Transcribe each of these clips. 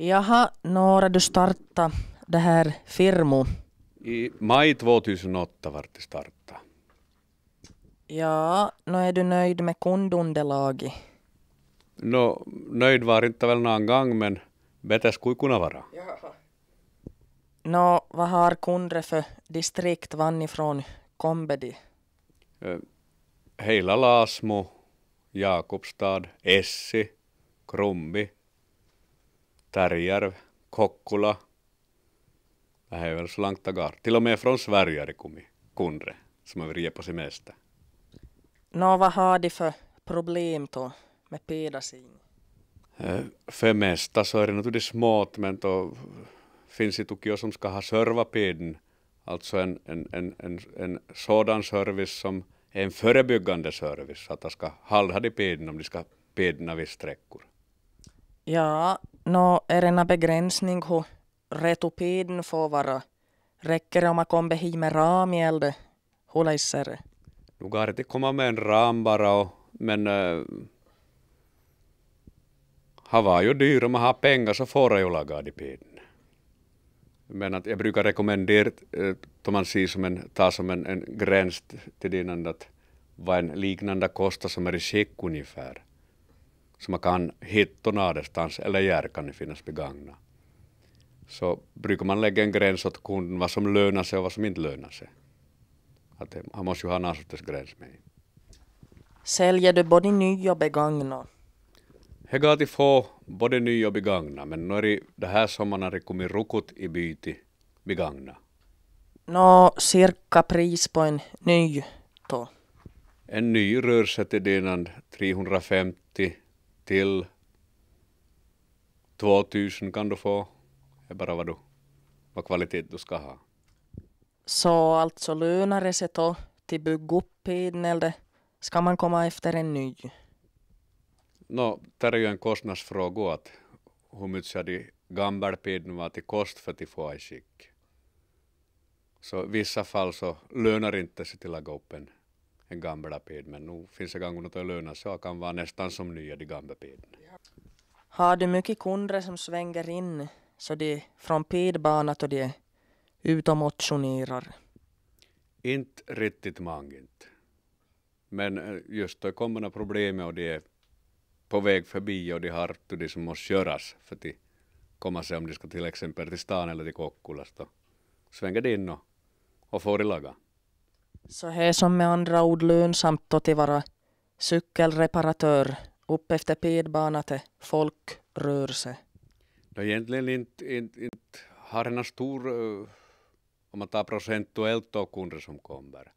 Jaha, Nora, du starta det här firmo. I maj 2008 var det starta. Ja, nu är du nöjd med kundunderlaget? No, nöjd var inte väl någon gång, men bättre skulle kunna vara. Nå, No, vad har kunder för distrikt vanifrån Kombedi? Eh, Heila Lasmo, Jakobstad, Essi, Krumbi, Tärjärv, Kokkola. Det är väl så långt det går. Till och med från Sverige har det kommit kunder som har varit på semester. Nå, vad har de för problem då med pedasing? Eh, för mesta så är det naturligtvis smått, men då finns det tukio som ska ha servapeden, alltså en, en, en, en, en sådan service som är en förebyggande service, att de ska hålla de peden om de ska pedna vid sträckor. Ja, Nå, är det någon begränsning hur retopiden får vara? Räcker det om man kommer hit med ram i elden? Hur läser det? Du kan inte komma med en ram bara, och, men äh, han var ju dyr. Om man har pengar så får han ju laga de piden. Men att jag brukar rekommendera, äh, man ser som en, ta som en, en gräns till din att vad en liknande kostar som är i skick ungefär som man kan hitta någonstans eller där kan det finnas begagna. Så brukar man lägga en gräns åt kunden vad som lönar sig och vad som inte lönar sig. Att han måste ju ha någon sorts gräns med. Säljer du både nya och begagna? Jag går till få både nya och begagna, men nu är det, det här sommaren har det kommit rukut i by begagna. Nå, no, cirka pris på en ny då? En ny rör sig till 350 till 2000 kan du få. Det är bara vad, du, vad kvalitet du ska ha. Så alltså lönar det sig då till bygga upp eller ska man komma efter en ny? No, det är ju en kostnadsfråga att hur mycket ska de gamla piden vara till kost för att få i skick. Så i vissa fall så lönar inte sig till att gå upp en en gammal Gambelaped, men nu finns det gånger att löna sig och kan vara nästan som nya de gamla peden. Har du mycket kunder som svänger in så de från pedbana till de ut och motionerar? Inte riktigt många inte. Men eh, just då kommer några problem och de är på väg förbi och de har det som måste göras för att komma sig om de ska till exempel till stan eller till Kokkulasta. Svänger de in och, får i laga. Så här som med andra ord lönsamt att vara cykelreparatör upp efter pedbana till folkrörelse? No, egentligen inte, inte, inte har en stor, eh, om man tar procentuellt av kunder som kommer,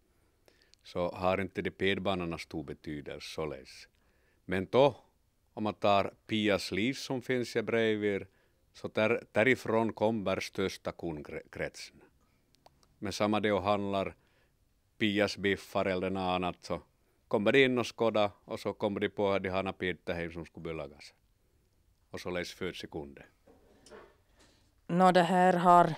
så har inte de pedbanorna stor betydelse således. Men då, om man tar Pias liv som finns i bredvid, så där, därifrån kommer största kundkretsen. Men samma det och handlar Pias biffar eller något annat så kommer de in och skådar och så kommer de på att de har en pizza hem som skulle belagas. Och så läggs för sekunder. Nå no, det här har,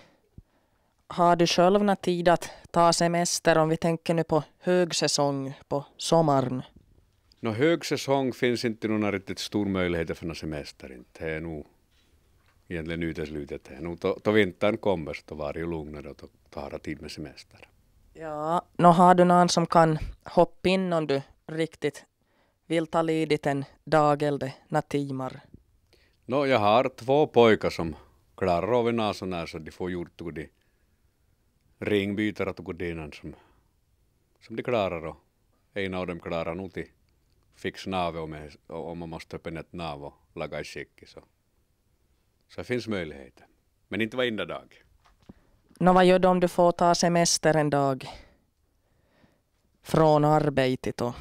har du själv någon tid att ta semester om vi tänker nu på högsäsong på sommaren? Nå no, högsäsong finns inte någon riktigt stor möjlighet för någon semester. Inte. Det är nog egentligen uteslutet. Det är nog Då vintern kommer så då var det ju lugnare och då tar tid med semester. Ja, nå har du någon som kan hoppa in om du riktigt vill ta ledigt en dag eller några timmar? No, jag har två pojkar som klarar av en sån här så de får gjort de ringbytar och dinan som, som de klarar och en av dem klarar nog till fix nave om, om man måste öppna ett nav och laga i skick så. så det finns möjligheter. Men inte varenda dag. Nå, vad gör du om du får ta semester en dag från arbetet? Och...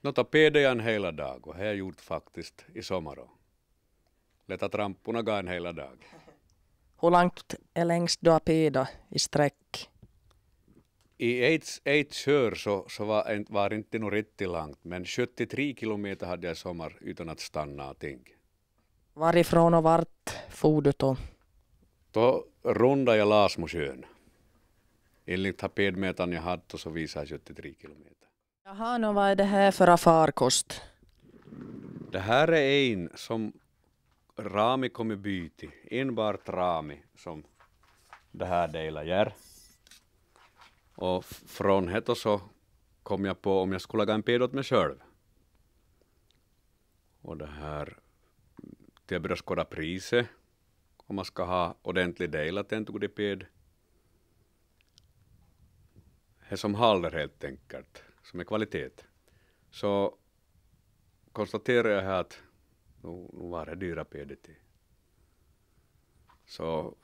No ta PDn hela dag och det har jag gjort faktiskt i sommar. Leta tramporna går en hela dag. Hur långt är längst du har pedat i sträck? I Eids, kör så, så var, var inte nog riktigt långt, men 73 kilometer hade jag i sommar utan att stanna ting. Varifrån och vart for du då? Då runda jag Lasmosjön. Enligt tapetmätaren jag hade så visade 73 kilometer. Jaha, nu vad är det här för farkost? Det här är en som Rami kommer byta, enbart Rami som det här delar gör. Och från det så kom jag på om jag skulle laga en ped åt mig själv. Och det här, till jag började skåda priset om man ska ha ordentlig delat tentogdiped. Det som håller helt enkelt, som är kvalitet. Så konstaterar jag här att nu, nu var det dyra PDT. Så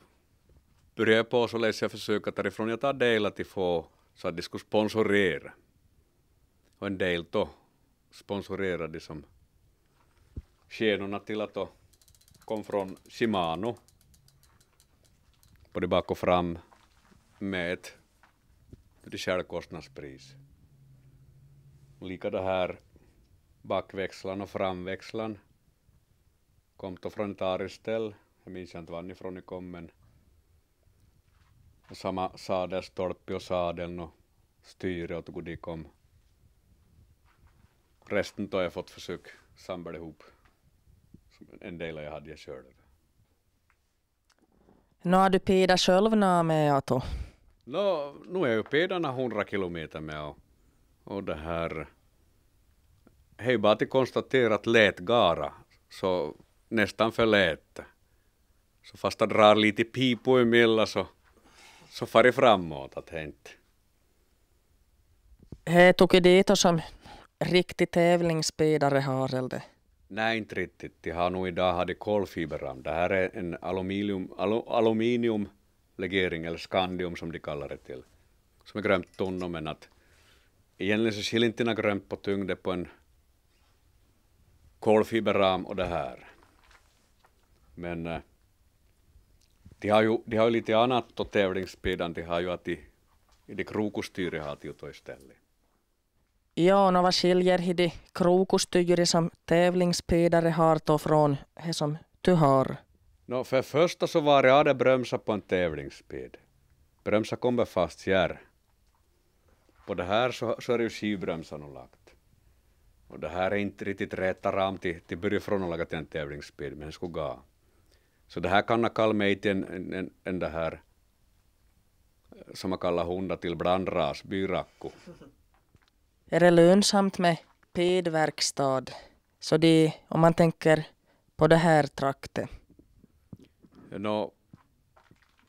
börjar jag på så läser jag försöka därifrån jag tar delar till få så att de skulle sponsorera. Och en del då sponsorerade som skenorna till att då kom från Shimano både bak och fram med ett självkostnadspris. Likadant här bakväxlan och framväxlan. Kom då från ett ariställ, jag minns inte varifrån ni kom men och samma sadelstolpe och sadeln och styre och hur de kom. Resten har jag fått försöka samla ihop. En del jag hade jag körde. Nå, har du pida själv nå med Ato? Nå, nu är ju pidarna 100 kilometer med och, och det här. Hej, bara att konstatera att lät gara, så nästan för lätt. Så fast jag drar lite pipo emellan så, så far det framåt att hänt. Hej, tog dit som riktig tävlingsspidare har eller Nej, inte riktigt. Jag har nog idag hade kolfiberram. Det här är en aluminium, alu, aluminiumlegering, eller skandium som de kallar det till, som är grönt tunno, men att egentligen så skiljer inte grönt på tyngden på en kolfiberram och det här. Men eh, de har ju, de har ju lite annat på tävlingsspidan. De har ju att i de, de krokostyret har till istället. Ja, no vad skiljer i de krokostyre som tävlingsspidare har då från det som du har? No, för första så var det aldrig bromsa på en tävlingsspid. Bromsa kommer fast här. På det här så, så är det ju skivbromsan och lagt. Och det här är inte riktigt rätta ram till, till börja från att lägga till en tävlingsspid, men skulle gå. Så det här kan jag kalla mig till en, en, en, en det här som man kallar hundar till blandras, byrakku är det lönsamt med pedverkstad? Så det, om man tänker på det här traktet. No,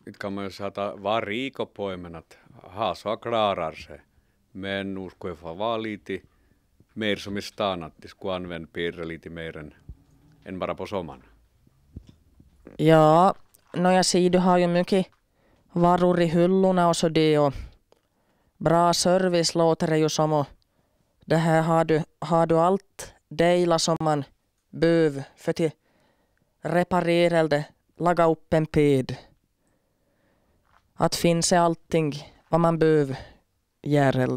nyt kan man ju säga att vara rik och poimen att ha så klarar sig. Men skulle usko få vara lite mer som i stan att de skulle använda pedra lite mer än, än bara på sommaren. Ja, no jag ser du har ju mycket varor i hyllorna och så det och bra service låter det ju som och det här har du, har du allt dejla som man behöver för att reparera eller laga upp en ped. Att finns allting vad man behöver göra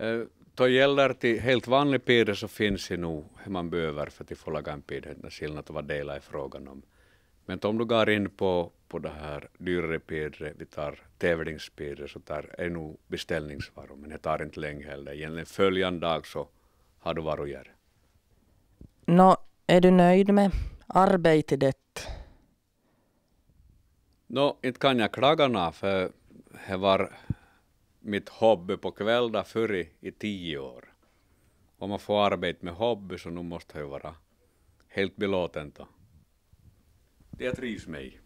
uh, Då gäller till helt vanlig peder så finns det nog hur man behöver för att få laga en ped. Det är skillnad vad dela är frågan om. Men om du går in på, på det här dyrare pedret, vi tar tävlingspedret, så tar är nog beställningsvaror, men det tar inte länge heller. Egentligen följande dag så har du varit där. Nå, är du nöjd med arbetet? Nå, inte kan jag klaga nå, för det var mitt hobby på kvällar förr i tio år. Om man får arbete med hobby så nu måste jag vara helt belåten då. Det trivs mig.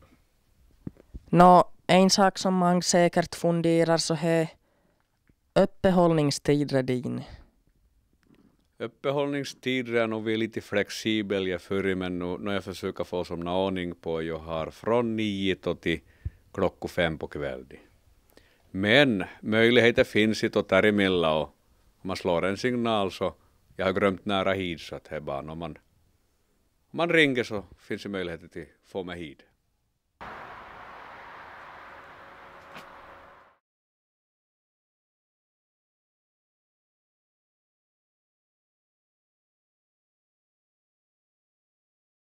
Nå, en sak som man säkert funderar så här. Öppehållningstider din? Öppehållningstider är nog lite flexibel jag förr, men nu, nu jag försöker få som ordning på jag har från nio till klockan fem på kvällen. Men möjligheter finns inte däremellan och om man slår en signal så jag har glömt nära hit så att det är bara om man man ringer så finns det möjligheter till att få mig hit.